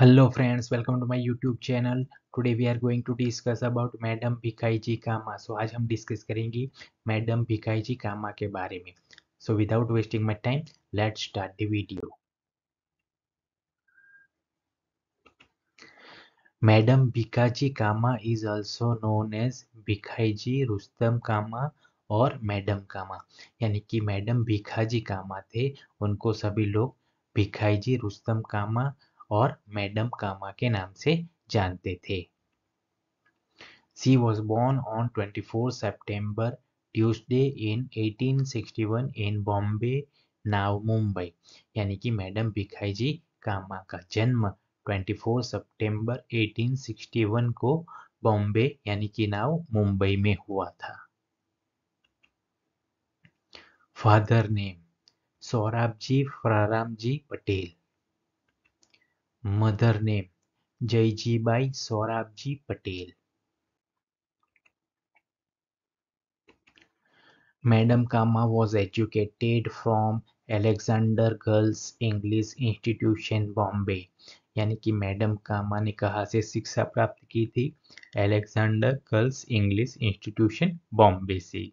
hello friends welcome to my YouTube channel today we are going to discuss about madam Bhikaiji Cama so आज हम discuss करेंगे madam Bhikaiji कामा के बारे में so without wasting my time let's start the video madam Bhikaiji Cama is also known as Bhikhaiji Rustom Cama और madam कामा यानी कि madam भिखाजी कामा थे उनको सभी लोग भिखाई जी रुस्तम कामा और मैडम कामा के नाम से जानते थे She was born on 24 September Tuesday in 1861 इन बॉम्बे नाव मुंबई यानी कि मैडम भिखाई जी कामा का जन्म 24 सितंबर 1861 को बॉम्बे यानी कि नाव मुंबई में हुआ था father name Sorabji Framji Patel mother name Jaijibai Sorabji Patel madam Cama was educated from Alexander Girls English Institution Bombay यानी कि मैडम कामा ने कहा से शिक्षा प्राप्त की थी Alexander Girls English Institution Bombay से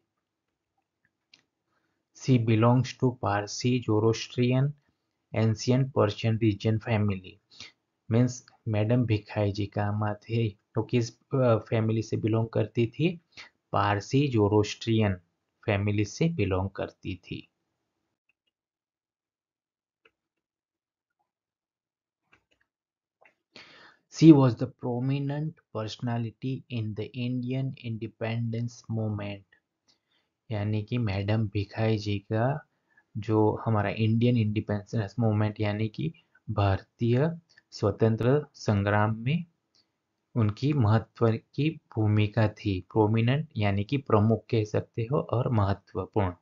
she belongs to Parsi Zoroastrian ancient Persian region family means madam Bhikhaiji का कामा थे तो किस फैमिली से बिलोंग करती थी पारसी जोरोस्ट्रियन फैमिली से बिलोंग करती थी she was the prominent personality in the Indian independence movement यानी कि मैडम भिखाई जी का जो हमारा इंडियन इंडिपेंडेंस मूवमेंट यानी कि भारतीय स्वतंत्र संग्राम में उनकी महत्व की भूमिका थी प्रोमिनेंट यानी कि प्रमुख कह सकते हो और महत्वपूर्ण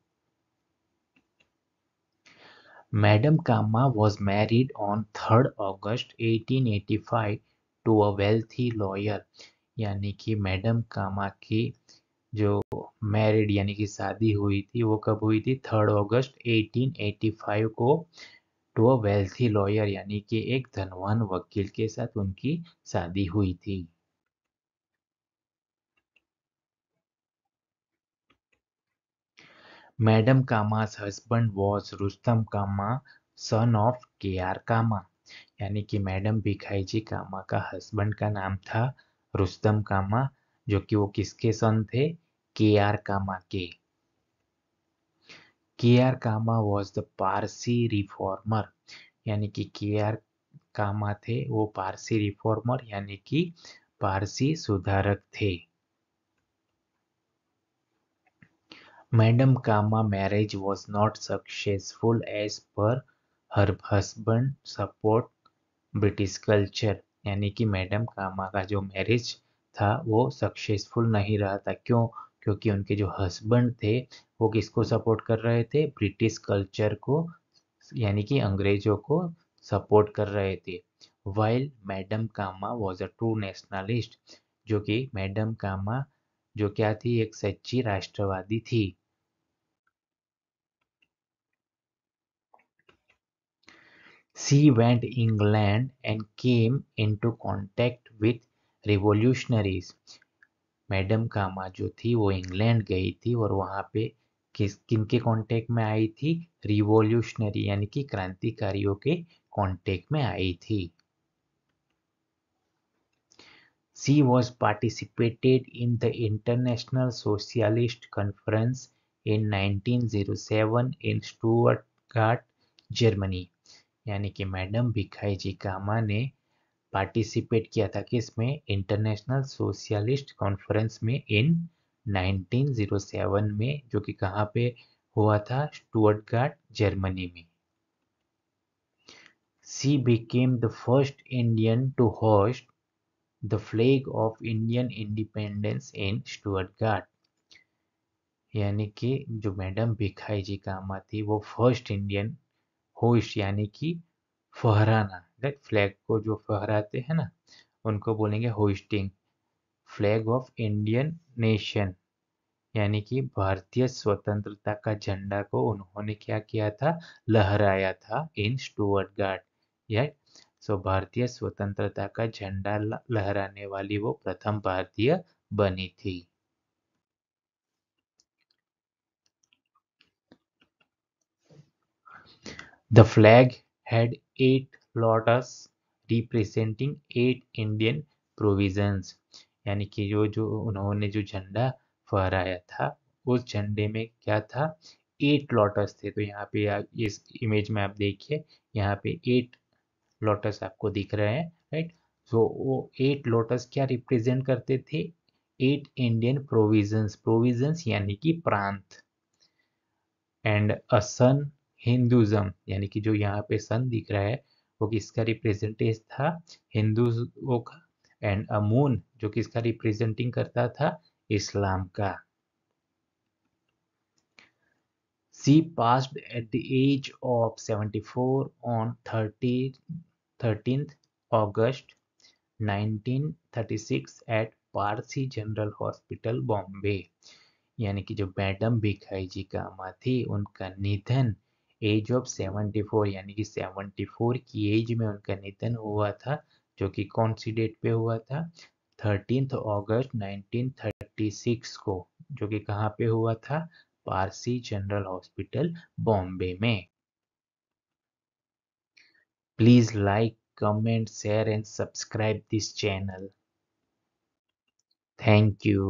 madam Cama was married on third August 1885 to a wealthy lawyer यानी कि मैडम कामा की जो मैरिड यानी कि शादी हुई थी वो कब हुई थी थर्ड अगस्त 1885 को टू अ वेल्थी लॉयर यानी कि एक धनवान वकील के साथ उनकी शादी हुई थी madam Cama husband was Rustom Cama son of K R Cama यानी कि मैडम भिखाई जी कामा का हस्बैंड का नाम था रुस्तम कामा जो कि वो किसके सन थे के आर कामा के K R Cama was the Parsi reformer यानी कि के आर कामा थे वो पारसी रिफॉर्मर यानी कि पारसी सुधारक थे madam Cama marriage was not successful as per her husband support British culture यानी कि मैडम कामा का जो मैरिज था वो सक्सेसफुल नहीं रहा था क्यों क्योंकि उनके जो हस्बैंड थे वो किसको सपोर्ट कर रहे थे ब्रिटिश कल्चर को यानी कि अंग्रेजों को सपोर्ट कर रहे थे while madam Cama was a true nationalist जो कि मैडम कामा जो क्या थी एक सच्ची राष्ट्रवादी थी she went England and came into contact with revolutionaries madam का माँ जो थी वो इंग्लैंड गई थी और वहाँ पे किस किन के कॉन्टेक्ट में आई थी रिवोल्यूशनरी यानी कि क्रांतिकारियों के कॉन्टेक्ट में आई थी she was participated in the international socialist conference in 1907 in Stuttgart Germany यानी कि मैडम भिखाई जी कामा ने पार्टिसिपेट किया था कि इसमें इंटरनेशनल सोशलिस्ट कॉन्फ्रेंस में इन 1907 में जो कि कहाँ पे हुआ था स्टूअर्ट जर्मनी में she became the first Indian to host the flag of Indian independence in Stuttgart यानी कि जो मैडम भिखाई जी काम आती वो फर्स्ट इंडियन होस्ट यानी कि फहराना रेड फ्लैग को जो फहराते हैं ना उनको बोलेंगे hosting flag of Indian nation यानी कि भारतीय स्वतंत्रता का झंडा को उन्होंने क्या किया था लहराया था इन गार्ड या सो भारतीय स्वतंत्रता का झंडा लहराने वाली वो प्रथम भारतीय बनी थी The flag had eight lotus representing eight Indian provisions यानी कि जो जो उन्होंने जो झंडा फहराया था उस झंडे में क्या था एट लॉटस थे तो यहाँ पे आप इस इमेज में आप देखिए यहाँ पे एट लोटस आपको दिख रहे हैं राइट तो वो एट लोटस क्या रिप्रेजेंट करते थे एट इंडियन प्रोविजंस प्रोविजंस यानी कि प्रांत एंड अ सन हिंदुज़म यानी कि जो यहाँ पे सन दिख रहा है क्योंकि इसका रिप्रेजेंटेज था हिंदुओं का एंड अमून जो कि इसका रिप्रेजेंटिंग करता था इस्लाम का She passed at the age of 74 on 30, 13th August 1936 at Parsi General Hospital Bombay यानी कि जो मैडम भिखाई जी का अम्मा थी उनका निधन एज ऑफ 74 यानी कि 74 की एज में उनका निधन हुआ था जो कि कौन सी डेट पे हुआ था थर्टीन अगस्त 1936 को जो कि कहाँ पे हुआ था पारसी जनरल हॉस्पिटल बॉम्बे में please like comment share and subscribe this channel thank you